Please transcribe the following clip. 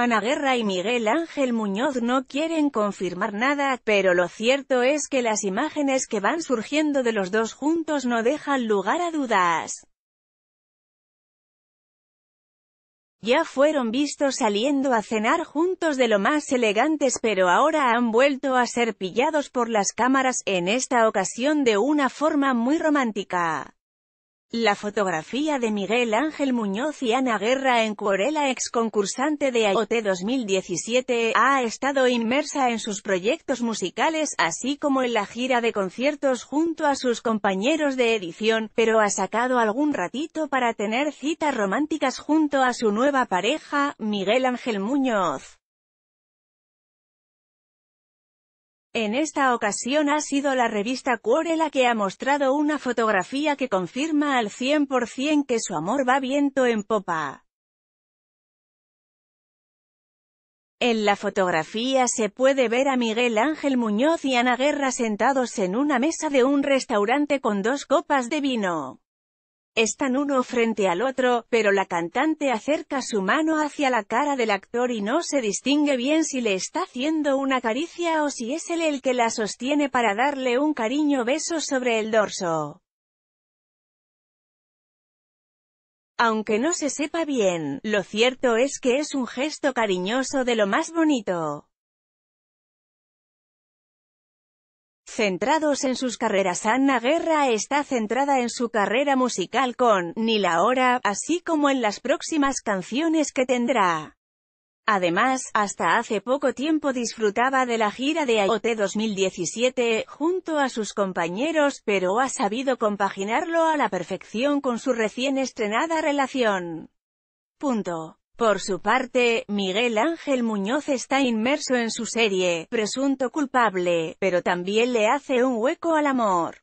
Ana Guerra y Miguel Ángel Muñoz no quieren confirmar nada, pero lo cierto es que las imágenes que van surgiendo de los dos juntos no dejan lugar a dudas. Ya fueron vistos saliendo a cenar juntos de lo más elegantes pero ahora han vuelto a ser pillados por las cámaras, en esta ocasión de una forma muy romántica. La fotografía de Miguel Ángel Muñoz y Ana Guerra en Cuorela ex concursante de AOT 2017, ha estado inmersa en sus proyectos musicales, así como en la gira de conciertos junto a sus compañeros de edición, pero ha sacado algún ratito para tener citas románticas junto a su nueva pareja, Miguel Ángel Muñoz. En esta ocasión ha sido la revista Cuore la que ha mostrado una fotografía que confirma al 100% que su amor va viento en popa. En la fotografía se puede ver a Miguel Ángel Muñoz y Ana Guerra sentados en una mesa de un restaurante con dos copas de vino. Están uno frente al otro, pero la cantante acerca su mano hacia la cara del actor y no se distingue bien si le está haciendo una caricia o si es él el que la sostiene para darle un cariño beso sobre el dorso. Aunque no se sepa bien, lo cierto es que es un gesto cariñoso de lo más bonito. Centrados en sus carreras Anna Guerra está centrada en su carrera musical con Ni la hora, así como en las próximas canciones que tendrá. Además, hasta hace poco tiempo disfrutaba de la gira de IoT 2017, junto a sus compañeros, pero ha sabido compaginarlo a la perfección con su recién estrenada relación. Punto. Por su parte, Miguel Ángel Muñoz está inmerso en su serie, presunto culpable, pero también le hace un hueco al amor.